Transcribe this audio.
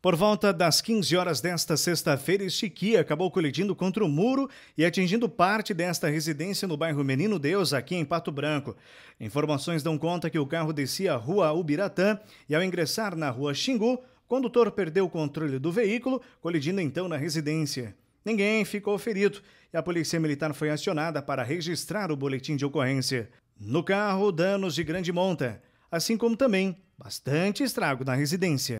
Por volta das 15 horas desta sexta-feira, Estiquia acabou colidindo contra o muro e atingindo parte desta residência no bairro Menino Deus, aqui em Pato Branco. Informações dão conta que o carro descia a rua Ubiratã e, ao ingressar na rua Xingu, o condutor perdeu o controle do veículo, colidindo então na residência. Ninguém ficou ferido e a polícia militar foi acionada para registrar o boletim de ocorrência. No carro, danos de grande monta, assim como também bastante estrago na residência.